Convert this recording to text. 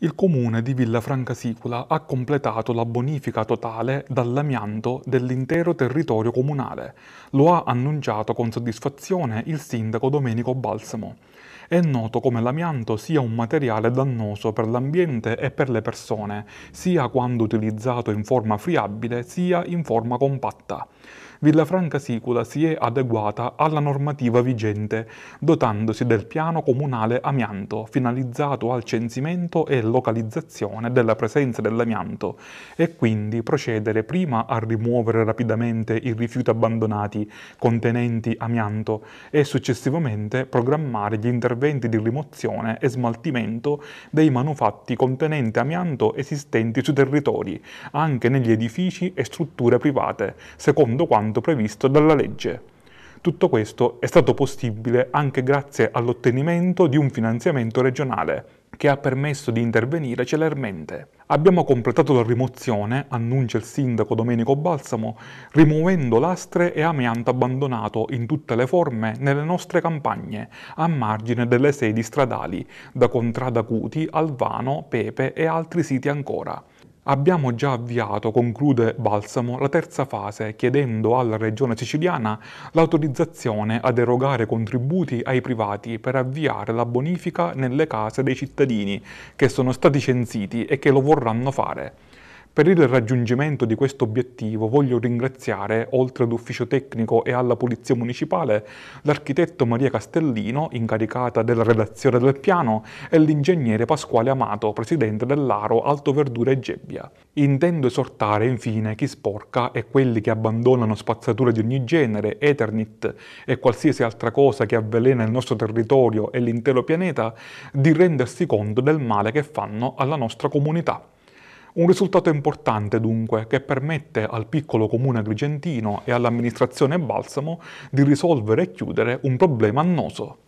il comune di Villafranca Sicula ha completato la bonifica totale dall'amianto dell'intero territorio comunale. Lo ha annunciato con soddisfazione il sindaco Domenico Balsamo. È noto come l'amianto sia un materiale dannoso per l'ambiente e per le persone, sia quando utilizzato in forma friabile sia in forma compatta. Villafranca Sicula si è adeguata alla normativa vigente, dotandosi del piano comunale amianto, finalizzato al censimento e localizzazione della presenza dell'amianto e quindi procedere prima a rimuovere rapidamente i rifiuti abbandonati contenenti amianto e successivamente programmare gli interventi di rimozione e smaltimento dei manufatti contenenti amianto esistenti sui territori, anche negli edifici e strutture private, secondo quanto previsto dalla legge. Tutto questo è stato possibile anche grazie all'ottenimento di un finanziamento regionale, che ha permesso di intervenire celermente. Abbiamo completato la rimozione, annuncia il sindaco Domenico Balsamo, rimuovendo lastre e amianto abbandonato in tutte le forme nelle nostre campagne, a margine delle sedi stradali, da Contrada Cuti, Alvano, Pepe e altri siti ancora. Abbiamo già avviato, conclude Balsamo, la terza fase chiedendo alla Regione siciliana l'autorizzazione ad erogare contributi ai privati per avviare la bonifica nelle case dei cittadini che sono stati censiti e che lo vorranno fare. Per il raggiungimento di questo obiettivo voglio ringraziare, oltre all'ufficio tecnico e alla Polizia Municipale, l'architetto Maria Castellino, incaricata della redazione del piano, e l'ingegnere Pasquale Amato, presidente dell'Aro Alto Verdura e Gebbia. Intendo esortare infine chi sporca e quelli che abbandonano spazzature di ogni genere, eternit e qualsiasi altra cosa che avvelena il nostro territorio e l'intero pianeta, di rendersi conto del male che fanno alla nostra comunità. Un risultato importante dunque che permette al piccolo comune agrigentino e all'amministrazione Balsamo di risolvere e chiudere un problema annoso.